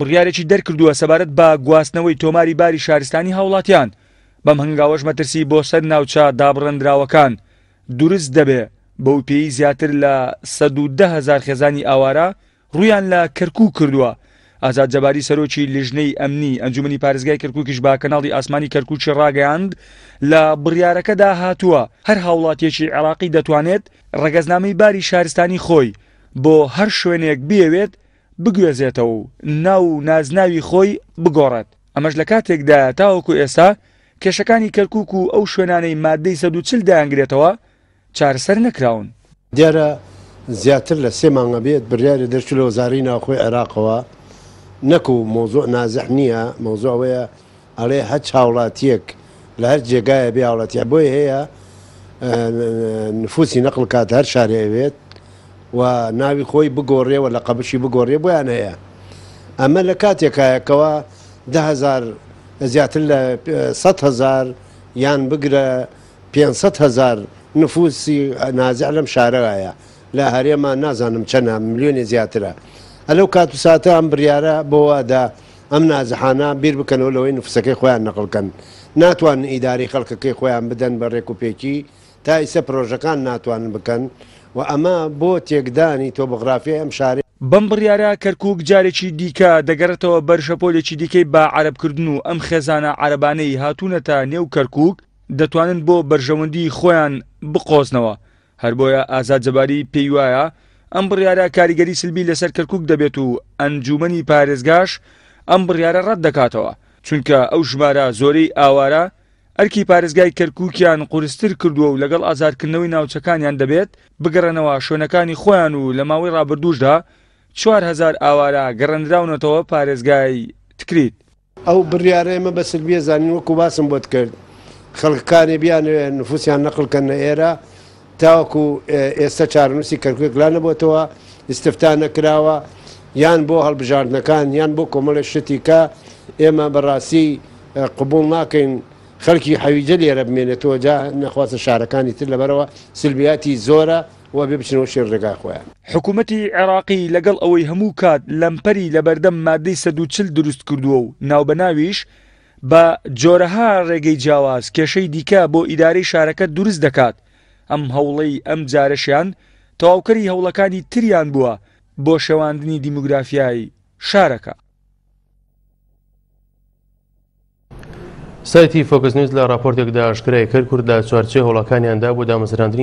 بڕیارێکی دەرکردووە سەبارەت بە گواستنەوەی تۆماری باری شارستانی هاوڵاتیان بەم هەنگاوەش مەترسی بۆ سەر ناوچە دابڕندراوەکان دروست دەبێ بەو پێی زیاتر لە 110هزار خێزانی ئاوارە ڕویان لە کەرکوو کردووە ئازاد جەباری سەرۆکی لیژنەی ئەمنی ئەنجومی پارێزگای کەرکووکیش با کەناڵی ئاسمانی کەرکوچی ڕاگەاند لە بڕیارەکەدا هاتووە هەر هاوڵاتیەکی عراقی دەتوانێت ڕگەزنامەی باری شارستانی خۆی بۆ هەر شوێنێک بێوێت بگوێزێتەوە و ناو و نازناوی خۆی بگۆڕێت ئەمەش لە کاتێکدا تاوەکو ئێستا کێشەکانی کەرکک و ئەو شوێنانەی مادەی سەد و چل دایانگرێتەوە چارسەر نەکراون دیارە زیاتر لە سێ مانگە بێت بریاری دەرچوو لە وەزاری ناوخۆی عێراقەوە نەکو مۆزۆ نازەح نییە مۆزۆەیە ئەڵێ هە چاوڵاتیەک لە هەر جێگایە بیاوڵەتە بۆی هەیە نفوسی نەقل کات هەر شارێوێت و ناوی خۆی بگۆڕێەوە لە قەبشی بگۆڕێ بۆیان هەیە ئەمە لە کاتێکایەکەوە دههزار زیاتر لە 100هزار یان بگرە 500هزار نفوسی نازع لەم شارەوەیە لە هەرێمە نازانم چەنە میلیۆنی زیاترە ئەلەو کات و ساتە ئەم بریارە بۆوادا ئەم نازحانە بیر بکەنەوە لەوەی نفسەکەی خۆیان نەقلکەن ناتوان ئیداری خەڵکەکەی خۆیان بدەن بە ڕێک و پێکی تا ئیسە پرۆژەکان ناتوانن بکەن و ئەمە بۆ تێکدانی تۆبغرافیە ئەم شارێ بەم بڕیارە کەرکک جارێکی دیکە دەگەڕێتەوە بەرشەپۆلێکی دیکەی بە عربکردن و ئەم خێزانە عربانەی هاتوونەتە نێو کەرکک دەتوانن بۆ بەرژەوەندی خۆیان بقۆزنەوە هەر بۆیە ئازاد جەباری پێی وایە ئەم بڕیارە کاریگەری سلبی لەسەر کەرکک دەبێت و ئەنجومنی پارێزگاش ئەم بڕیارە ڕەت دەکاتەوە چونکە ئەو ژمارە زۆرەی ئاوارە ئەرکی پارێزگای کەرکووکیان قورستر کردووە و لەگەڵ ئازارکردنەوەی ناوچەکانیان دەبێت بگەڕنەوە شوێنەکانی خۆیان و لە ماوەی ڕابردوشدا 4هزار ئاوارە گەڕندراونەتەوە پارێزگای تکریت ئەو بڕیارێمە بەسر بێزانین وەکو باسم بۆت کرد خەڵکانی بیان نفوسیان نەقلکەنە ئێرە تاوەکو ئێستا چارنووسی کەرکک لا نەبووتەوە ئستفتان نەکراوە یان بۆ هەڵبژاردنەکان یان بۆ کۆمەڵە شتی کە ئێمە بەڕاستی قبول ناکەین خەڵکی حەویجە لێرە بمێنێتەوە جا نەخواستە شارەکانی تر لەبەرەوە سلبیاتی زۆرە و بێ بچنەوە شێر ڕێگا خۆیان حکوومەتی عێراقی لەگەڵ ئەوەی هەموو کات لەمپەری لە بەردەم مادەی سەدوچل دروست کردووە و ناوبەناویش بە جۆرەها ڕێگەی جیاواز کێشەی دیکە بۆ ئیدارەی شارەکە دروست دەکات ئەم هەوڵەی ئەم جارەشیان تەواوکەری هەوڵەکانی تریان بووە بۆ شەواندنی دیموگرافیایی شارەکە سایتی فۆکس نیوز لە راپۆرتێکدا ئاشکرای کرد کووردا چوارچێ هۆڵەکانیاندا بۆ دامەزراندنی